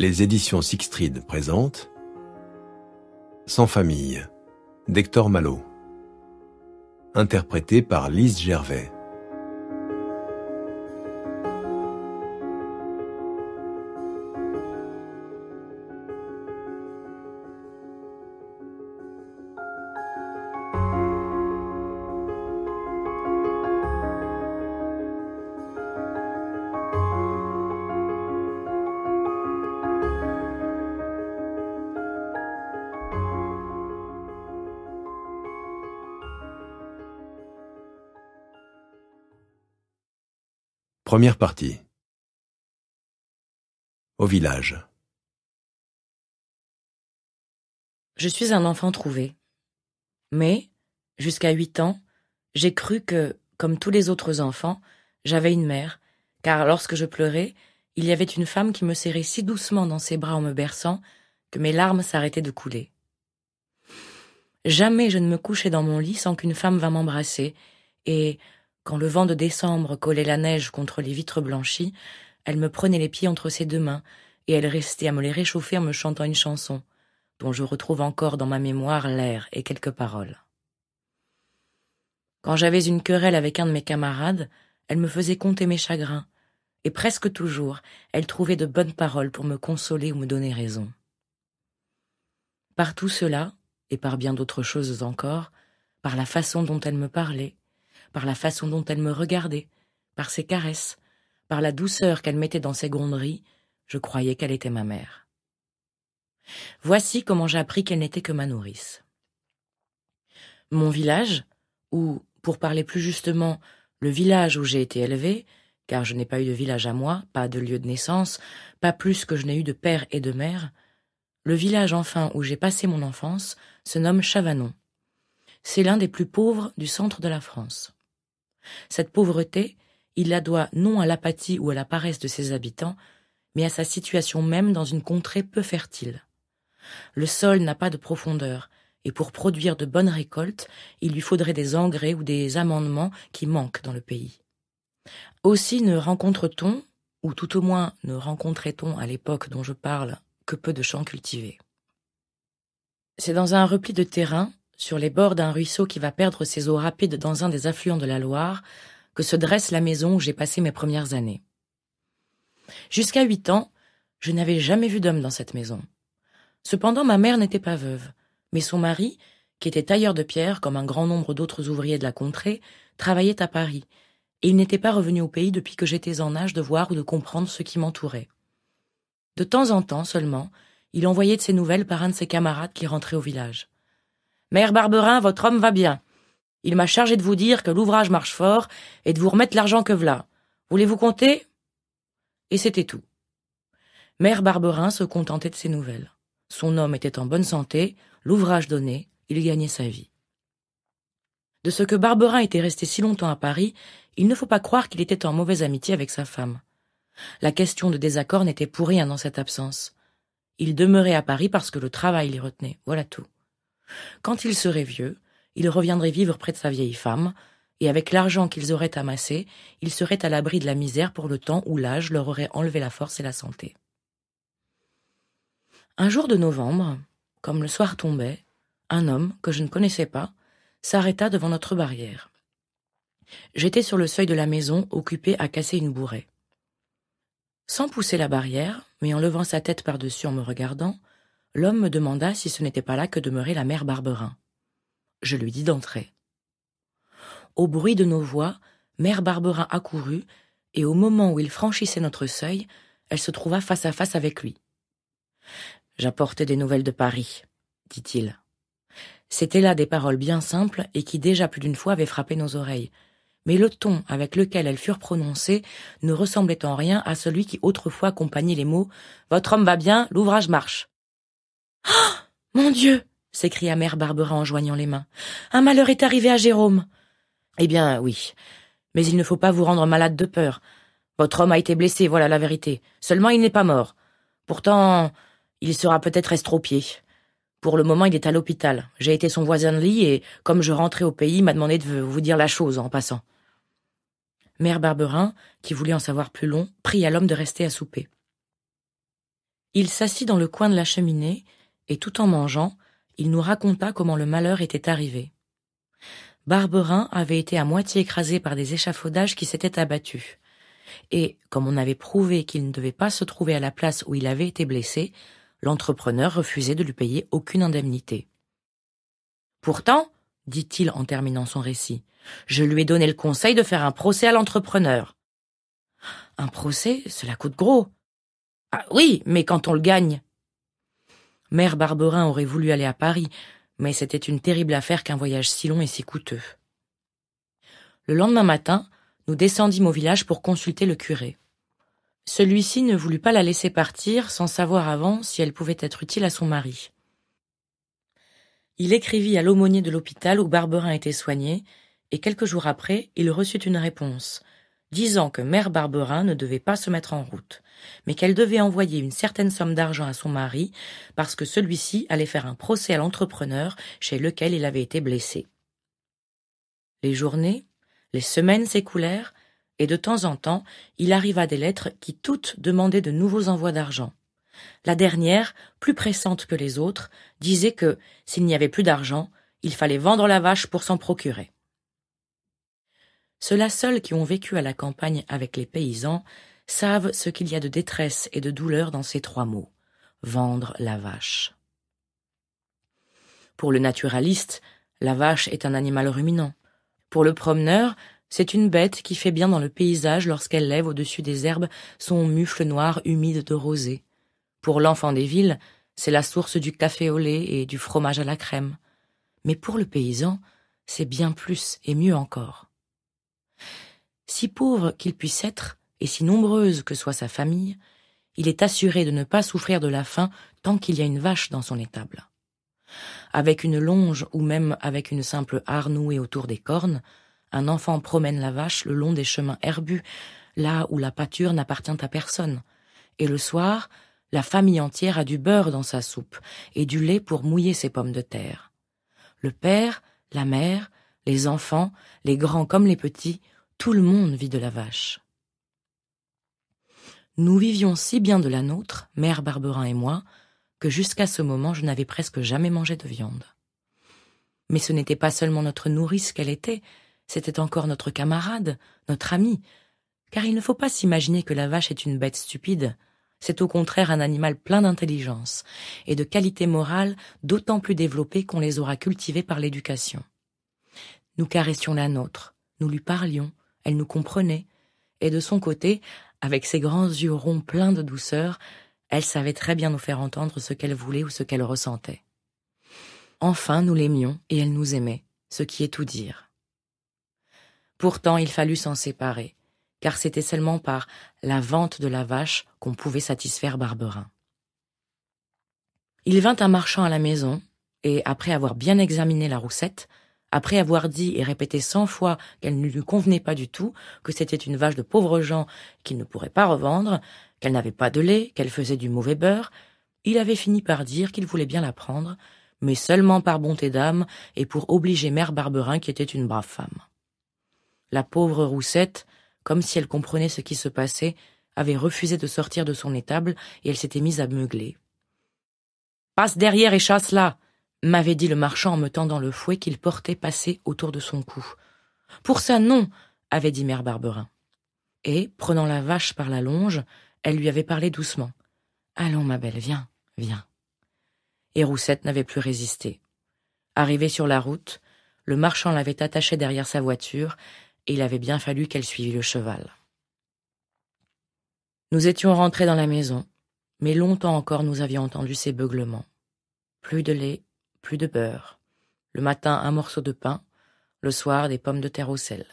Les éditions Sixtrid présentent Sans famille d'Hector Malot interprété par Lise Gervais. Première partie. Au village. Je suis un enfant trouvé. Mais, jusqu'à huit ans, j'ai cru que, comme tous les autres enfants, j'avais une mère, car lorsque je pleurais, il y avait une femme qui me serrait si doucement dans ses bras en me berçant que mes larmes s'arrêtaient de couler. Jamais je ne me couchais dans mon lit sans qu'une femme vînt m'embrasser, et, quand le vent de décembre collait la neige contre les vitres blanchies, elle me prenait les pieds entre ses deux mains, et elle restait à me les réchauffer en me chantant une chanson, dont je retrouve encore dans ma mémoire l'air et quelques paroles. Quand j'avais une querelle avec un de mes camarades, elle me faisait compter mes chagrins, et presque toujours elle trouvait de bonnes paroles pour me consoler ou me donner raison. Par tout cela, et par bien d'autres choses encore, par la façon dont elle me parlait, par la façon dont elle me regardait, par ses caresses, par la douceur qu'elle mettait dans ses gronderies, je croyais qu'elle était ma mère. Voici comment j'appris qu'elle n'était que ma nourrice. Mon village, ou, pour parler plus justement, le village où j'ai été élevée, car je n'ai pas eu de village à moi, pas de lieu de naissance, pas plus que je n'ai eu de père et de mère, le village enfin où j'ai passé mon enfance se nomme Chavanon. C'est l'un des plus pauvres du centre de la France. Cette pauvreté, il la doit non à l'apathie ou à la paresse de ses habitants, mais à sa situation même dans une contrée peu fertile. Le sol n'a pas de profondeur, et pour produire de bonnes récoltes, il lui faudrait des engrais ou des amendements qui manquent dans le pays. Aussi ne rencontre-t-on, ou tout au moins ne rencontrait-on à l'époque dont je parle, que peu de champs cultivés. C'est dans un repli de terrain, sur les bords d'un ruisseau qui va perdre ses eaux rapides dans un des affluents de la Loire, que se dresse la maison où j'ai passé mes premières années. Jusqu'à huit ans, je n'avais jamais vu d'homme dans cette maison. Cependant, ma mère n'était pas veuve, mais son mari, qui était tailleur de pierre comme un grand nombre d'autres ouvriers de la contrée, travaillait à Paris, et il n'était pas revenu au pays depuis que j'étais en âge de voir ou de comprendre ce qui m'entourait. De temps en temps seulement, il envoyait de ses nouvelles par un de ses camarades qui rentrait au village. Mère Barberin, votre homme va bien. Il m'a chargé de vous dire que l'ouvrage marche fort et de vous remettre l'argent que v'là. Voulez-vous compter Et c'était tout. Mère Barberin se contentait de ses nouvelles. Son homme était en bonne santé, l'ouvrage donné, il gagnait sa vie. De ce que Barberin était resté si longtemps à Paris, il ne faut pas croire qu'il était en mauvaise amitié avec sa femme. La question de désaccord n'était pour rien dans cette absence. Il demeurait à Paris parce que le travail l'y retenait, voilà tout. Quand il serait vieux, il reviendrait vivre près de sa vieille femme, et avec l'argent qu'ils auraient amassé, ils seraient à l'abri de la misère pour le temps où l'âge leur aurait enlevé la force et la santé. Un jour de novembre, comme le soir tombait, un homme, que je ne connaissais pas, s'arrêta devant notre barrière. J'étais sur le seuil de la maison, occupé à casser une bourrée. Sans pousser la barrière, mais en levant sa tête par-dessus en me regardant, l'homme me demanda si ce n'était pas là que demeurait la mère Barberin. Je lui dis d'entrer. Au bruit de nos voix, mère Barberin accourut, et au moment où il franchissait notre seuil, elle se trouva face à face avec lui. J'apportais des nouvelles de Paris, dit-il. C'étaient là des paroles bien simples et qui déjà plus d'une fois avaient frappé nos oreilles. Mais le ton avec lequel elles furent prononcées ne ressemblait en rien à celui qui autrefois accompagnait les mots Votre homme va bien, l'ouvrage marche. mon Dieu s'écria mère Barberin en joignant les mains. Un malheur est arrivé à Jérôme. Eh bien, oui. Mais il ne faut pas vous rendre malade de peur. Votre homme a été blessé, voilà la vérité. Seulement il n'est pas mort. Pourtant, il sera peut-être estropié. Pour le moment, il est à l'hôpital. J'ai été son voisin de lit et, comme je rentrais au pays, il m'a demandé de vous dire la chose en passant. Mère Barberin, qui voulait en savoir plus long, pria l'homme de rester à souper. Il s'assit dans le coin de la cheminée et tout en mangeant, il nous raconta comment le malheur était arrivé. Barberin avait été à moitié écrasé par des échafaudages qui s'étaient abattus. Et, comme on avait prouvé qu'il ne devait pas se trouver à la place où il avait été blessé, l'entrepreneur refusait de lui payer aucune indemnité. Pourtant, dit-il en terminant son récit, je lui ai donné le conseil de faire un procès à l'entrepreneur. Un procès, cela coûte gros. Ah oui, mais quand on le gagne, Mère Barberin aurait voulu aller à Paris, mais c'était une terrible affaire qu'un voyage si long et si coûteux. Le lendemain matin, nous descendîmes au village pour consulter le curé. Celui-ci ne voulut pas la laisser partir sans savoir avant si elle pouvait être utile à son mari. Il écrivit à l'aumônier de l'hôpital où Barberin était soigné, et quelques jours après, il reçut une réponse disant que mère Barberin ne devait pas se mettre en route, mais qu'elle devait envoyer une certaine somme d'argent à son mari parce que celui-ci allait faire un procès à l'entrepreneur chez lequel il avait été blessé. Les journées, les semaines s'écoulèrent, et de temps en temps il arriva des lettres qui toutes demandaient de nouveaux envois d'argent. La dernière, plus pressante que les autres, disait que, s'il n'y avait plus d'argent, il fallait vendre la vache pour s'en procurer. Ceux-là seuls qui ont vécu à la campagne avec les paysans savent ce qu'il y a de détresse et de douleur dans ces trois mots vendre la vache. Pour le naturaliste, la vache est un animal ruminant. Pour le promeneur, c'est une bête qui fait bien dans le paysage lorsqu'elle lève au-dessus des herbes son mufle noir humide de rosée. Pour l'enfant des villes, c'est la source du café au lait et du fromage à la crème. Mais pour le paysan, c'est bien plus et mieux encore. Si pauvre qu'il puisse être, et si nombreuse que soit sa famille, il est assuré de ne pas souffrir de la faim tant qu'il y a une vache dans son étable. Avec une longe ou même avec une simple harnouée autour des cornes, un enfant promène la vache le long des chemins herbus, là où la pâture n'appartient à personne. Et le soir, la famille entière a du beurre dans sa soupe et du lait pour mouiller ses pommes de terre. Le père, la mère, les enfants, les grands comme les petits, tout le monde vit de la vache. Nous vivions si bien de la nôtre, mère Barberin et moi, que jusqu'à ce moment je n'avais presque jamais mangé de viande. Mais ce n'était pas seulement notre nourrice qu'elle était, c'était encore notre camarade, notre ami, car il ne faut pas s'imaginer que la vache est une bête stupide, c'est au contraire un animal plein d'intelligence et de qualités morales d'autant plus développées qu'on les aura cultivées par l'éducation. Nous caressions la nôtre, nous lui parlions, elle nous comprenait, et de son côté, avec ses grands yeux ronds pleins de douceur, elle savait très bien nous faire entendre ce qu'elle voulait ou ce qu'elle ressentait. Enfin, nous l'aimions et elle nous aimait, ce qui est tout dire. Pourtant, il fallut s'en séparer, car c'était seulement par la vente de la vache qu'on pouvait satisfaire Barberin. Il vint un marchand à la maison, et après avoir bien examiné la roussette, après avoir dit et répété cent fois qu'elle ne lui convenait pas du tout, que c'était une vache de pauvres gens qu'il ne pourrait pas revendre, qu'elle n'avait pas de lait, qu'elle faisait du mauvais beurre, il avait fini par dire qu'il voulait bien la prendre, mais seulement par bonté d'âme et pour obliger mère Barberin qui était une brave femme. La pauvre Roussette, comme si elle comprenait ce qui se passait, avait refusé de sortir de son étable et elle s'était mise à meugler. Passe derrière et chasse-la m'avait dit le marchand en me tendant le fouet qu'il portait passé autour de son cou. Pour ça, non, avait dit mère Barberin. Et, prenant la vache par la longe, elle lui avait parlé doucement. Allons, ma belle, viens, viens. Et Roussette n'avait plus résisté. Arrivée sur la route, le marchand l'avait attachée derrière sa voiture, et il avait bien fallu qu'elle suivît le cheval. Nous étions rentrés dans la maison, mais longtemps encore nous avions entendu ses beuglements. Plus de lait, plus de beurre, le matin un morceau de pain, le soir des pommes de terre au sel.